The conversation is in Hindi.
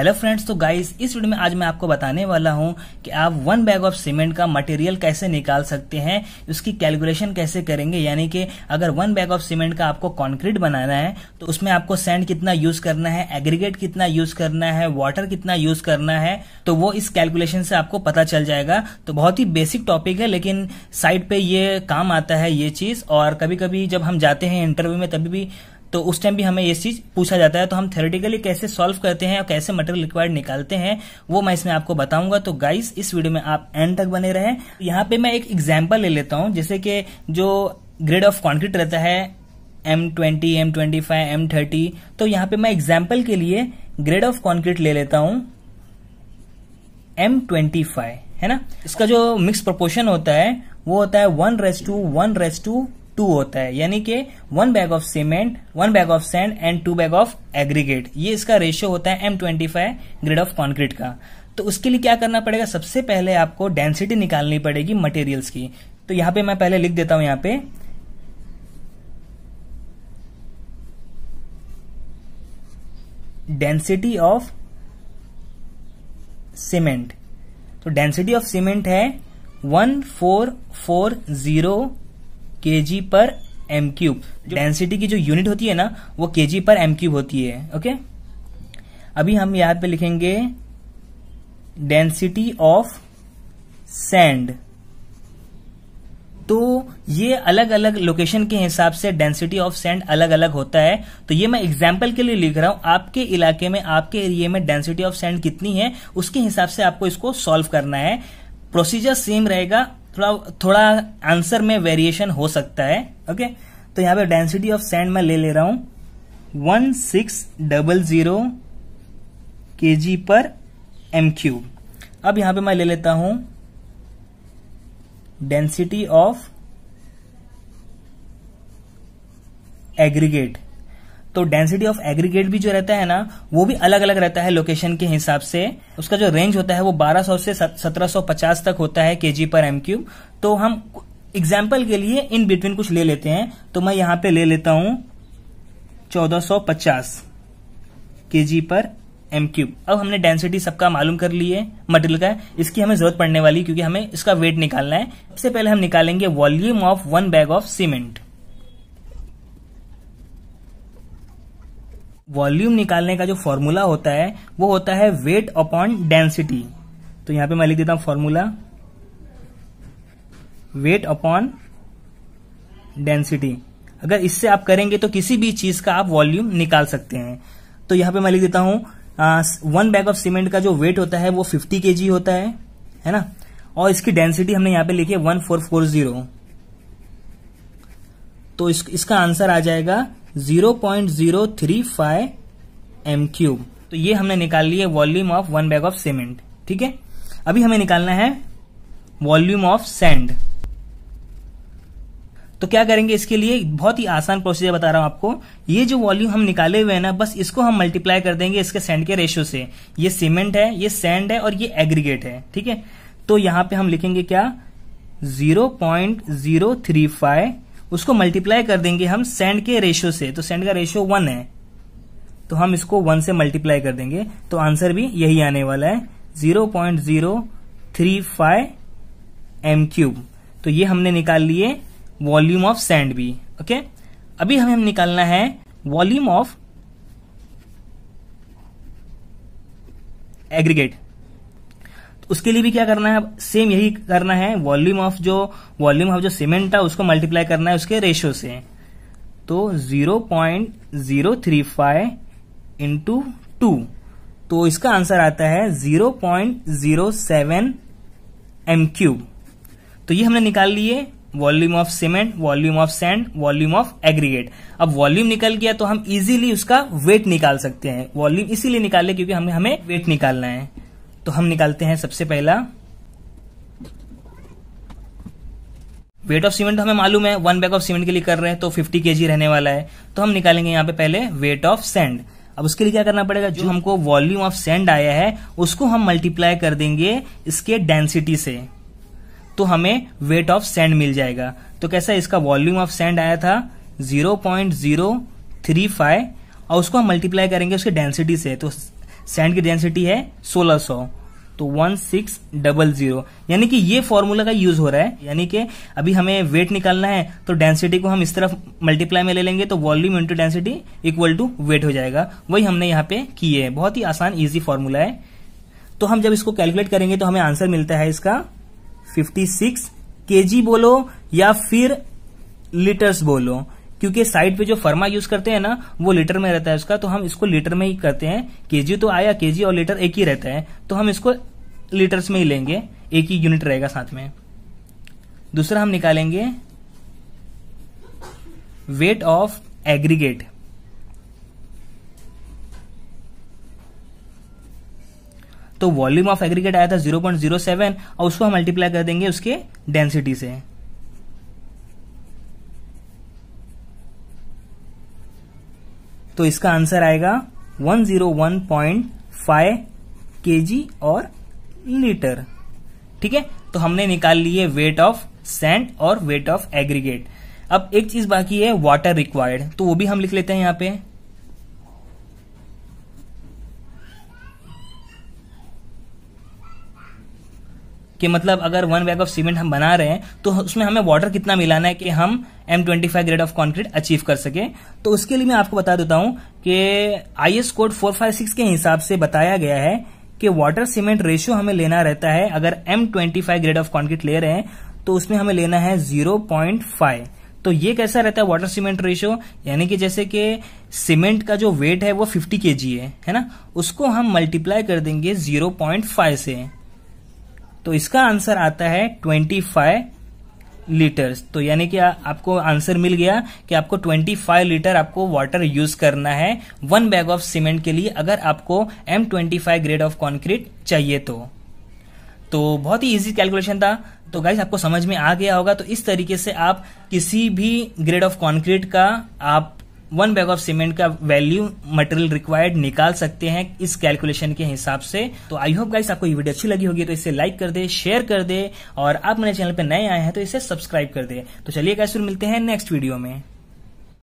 हेलो फ्रेंड्स तो गाइस इस वीडियो में आज मैं आपको बताने वाला हूं कि आप वन बैग ऑफ सीमेंट का मटेरियल कैसे निकाल सकते हैं उसकी कैलकुलेशन कैसे करेंगे यानी कि अगर वन बैग ऑफ सीमेंट का आपको कंक्रीट बनाना है तो उसमें आपको सैंड कितना यूज करना है एग्रीगेट कितना यूज करना है वाटर कितना यूज करना है तो वो इस कैलकुलेशन से आपको पता चल जाएगा तो बहुत ही बेसिक टॉपिक है लेकिन साइड पे ये काम आता है ये चीज और कभी कभी जब हम जाते हैं इंटरव्यू में तभी भी तो उस टाइम भी हमें ये चीज पूछा जाता है तो हम थेरेटिकली कैसे सॉल्व करते हैं और कैसे मटेरियल रिक्वायर्ड निकालते हैं वो मैं इसमें आपको बताऊंगा तो गाइस इस वीडियो में आप एंड तक बने रहे यहाँ पे मैं एक एग्जाम्पल ले लेता हूँ जैसे कि जो ग्रेड ऑफ कॉन्क्रीट रहता है M twenty M twenty five M thirty तो यहाँ पे मैं एग्जाम्पल के लिए ग्रेड ऑफ कॉन्क्रीट ले लेता हूँ एम ट्वेंटी फाइव है ना इसका जो मिक्स प्रपोर्शन होता है वो होता है one is to one is to two होता है यानी कि one bag of cement one bag of sand and two bag of aggregate ये इसका रेशियो होता है M twenty five grade of concrete का तो उसके लिए क्या करना पड़ेगा सबसे पहले आपको डेंसिटी निकालनी पड़ेगी मटेरियल्स की तो यहां पे मैं पहले लिख देता हूं यहां पे डेंसिटी ऑफ सीमेंट तो डेंसिटी ऑफ सीमेंट है one four four zero K G पर एम क्यूब डेंसिटी की जो यूनिट होती है ना वो के जी पर एम क्यूब होती है ओके अभी हम यहां पे लिखेंगे डेंसिटी ऑफ सैंड तो ये अलग अलग लोकेशन के हिसाब से डेंसिटी ऑफ सैंड अलग अलग होता है तो ये मैं एग्जाम्पल के लिए लिख रहा हूं आपके इलाके में आपके एरिया में डेंसिटी ऑफ सैंड कितनी है उसके हिसाब से आपको इसको सॉल्व करना है प्रोसीजर सेम रहेगा थोड़ा थोड़ा आंसर में वेरिएशन हो सकता है ओके तो यहां पे डेंसिटी ऑफ सैंड मैं ले ले रहा हूं one six double zero K G पर एम क्यूब अब यहां पे मैं ले लेता हूं डेंसिटी ऑफ एग्रीगेट तो डेंसिटी ऑफ एग्रीगेट भी जो रहता है ना वो भी अलग अलग रहता है लोकेशन के हिसाब से उसका जो रेंज होता है वो 1200 से 1750 तक होता है के पर एम क्यूब तो हम एग्जाम्पल के लिए इन बिटवीन कुछ ले लेते हैं तो मैं यहां पे ले लेता हूं 1450 केजी पर एम क्यूब अब हमने डेंसिटी सबका मालूम कर लिए मटेरियल का इसकी हमें जरूरत पड़ने वाली क्योंकि हमें इसका वेट निकालना है सबसे पहले हम निकालेंगे volume of one bag of cement volume निकालने का जो फॉर्मूला होता है वो होता है वेट अपॉन डेंसिटी तो यहां पे मैं लिख देता हूं फॉर्मूला वेट अपॉन डेंसिटी अगर इससे आप करेंगे तो किसी भी चीज का आप वॉल्यूम निकाल सकते हैं तो यहां पे मैं लिख देता हूं वन बैग ऑफ सीमेंट का जो वेट होता है वो 50 के होता है है ना और इसकी डेंसिटी हमने यहां पे लिखी है वन फोर फोर जीरो तो इस, इसका आंसर आ जाएगा 0.035 एम क्यूब तो ये हमने निकाल लिया volume of one bag of cement ठीक है अभी हमें निकालना है वॉल्यूम ऑफ सैंड तो क्या करेंगे इसके लिए बहुत ही आसान प्रोसीजर बता रहा हूं आपको ये जो वॉल्यूम हम निकाले हुए हैं ना बस इसको हम मल्टीप्लाई कर देंगे इसके सैंड के रेशियो से ये सीमेंट है ये सैंड है और ये एग्रीगेट है ठीक है तो यहां पे हम लिखेंगे क्या 0.035 उसको मल्टीप्लाई कर देंगे हम सेंड के रेशियो से तो सेंड का रेशियो वन है तो हम इसको वन से मल्टीप्लाई कर देंगे तो आंसर भी यही आने वाला है zero point zero three five M cube तो ये हमने निकाल लिए वॉल्यूम ऑफ सैंड भी ओके अभी हमें निकालना है वॉल्यूम ऑफ एग्रीगेट उसके लिए भी क्या करना है सेम यही करना है वॉल्यूम ऑफ जो वॉल्यूम ऑफ जो सीमेंट था उसको मल्टीप्लाई करना है उसके रेशियो से तो zero point zero three five into two तो इसका आंसर आता है zero point zero seven M cube तो ये हमने निकाल लिए volume of cement volume of sand volume of aggregate अब वॉल्यूम निकल गया तो हम इजीली उसका वेट निकाल सकते हैं वॉल्यूम इसीलिए निकाले क्योंकि हमें हमें वेट निकालना है तो हम निकालते हैं सबसे पहला वेट ऑफ सीमेंट हमें मालूम है वन बैग ऑफ सीमेंट के लिए कर रहे हैं तो 50 केजी रहने वाला है तो हम निकालेंगे यहाँ पे पहले वेट ऑफ सैंड अब उसके लिए क्या करना पड़ेगा जो हमको वॉल्यूम ऑफ सैंड आया है उसको हम मल्टीप्लाई कर देंगे इसके डेंसिटी से तो हमें वेट ऑफ सैंड मिल जाएगा तो कैसा इसका वॉल्यूम ऑफ सैंड आया था zero point zero three five और उसको हम मल्टीप्लाई करेंगे उसके डेंसिटी से तो सैंड की डेंसिटी है 1600 तो वन सिक्स डबल जीरो यानी कि ये फॉर्मूला का यूज हो रहा है यानी कि अभी हमें वेट निकालना है तो डेंसिटी को हम इस तरफ मल्टीप्लाई में ले लेंगे तो volume into density equal to weight हो जाएगा वही हमने यहाँ पे किए है बहुत ही आसान इजी फॉर्मूला है तो हम जब इसको कैलकुलेट करेंगे तो हमें आंसर मिलता है इसका 56 केजी बोलो या फिर लीटर्स बोलो क्योंकि साइड पे जो फर्मा यूज करते हैं ना वो लीटर में रहता है उसका तो हम इसको लीटर में ही करते हैं केजी तो आया केजी और लीटर एक ही रहता है तो हम इसको लीटर्स में ही लेंगे एक ही यूनिट रहेगा साथ में दूसरा हम निकालेंगे वेट ऑफ एग्रीगेट तो वॉल्यूम ऑफ एग्रीगेट आया था 0.07 और उसको हम मल्टीप्लाई कर देंगे उसके डेंसिटी से तो इसका आंसर आएगा 101.5 जीरो और लीटर ठीक है तो हमने निकाल लिए वेट ऑफ सैंड और वेट ऑफ एग्रीगेट अब एक चीज बाकी है वाटर रिक्वायर्ड तो वो भी हम लिख लेते हैं यहाँ पे कि मतलब अगर वन बैग ऑफ सीमेंट हम बना रहे हैं तो उसमें हमें वाटर कितना मिलाना है कि हम M twenty five grade of concrete achieve कर सके तो उसके लिए मैं आपको बता देता हूं कि I S code four five six के हिसाब से बताया गया है कि वाटर सीमेंट रेशियो हमें लेना रहता है अगर M twenty five grade of concrete ले रहे हैं तो उसमें हमें लेना है जीरो पॉइंट फाइव तो ये कैसा रहता है वाटर सीमेंट रेशियो यानी कि जैसे कि सीमेंट का जो वेट है वो 50 के है है ना उसको हम मल्टीप्लाई कर देंगे 0.5 से तो इसका आंसर आता है ट्वेंटी फाइव लीटर्स तो यानी कि आ, आपको आंसर मिल गया कि आपको 25 लीटर आपको वाटर यूज करना है वन बैग ऑफ सीमेंट के लिए अगर आपको M25 ग्रेड ऑफ कॉन्क्रीट चाहिए तो तो बहुत ही इजी कैलकुलेशन था तो गाइज आपको समझ में आ गया होगा तो इस तरीके से आप किसी भी ग्रेड ऑफ कंक्रीट का आप वन बैग ऑफ सीमेंट का वैल्यू मटेरियल रिक्वायर्ड निकाल सकते हैं इस कैलकुलेशन के हिसाब से तो आई होप गाइस आपको ये वीडियो अच्छी लगी होगी तो इसे लाइक कर दे शेयर कर दे और आप मेरे चैनल पर नए आए हैं तो इसे सब्सक्राइब कर दे तो चलिए गाइस फिर मिलते हैं नेक्स्ट वीडियो में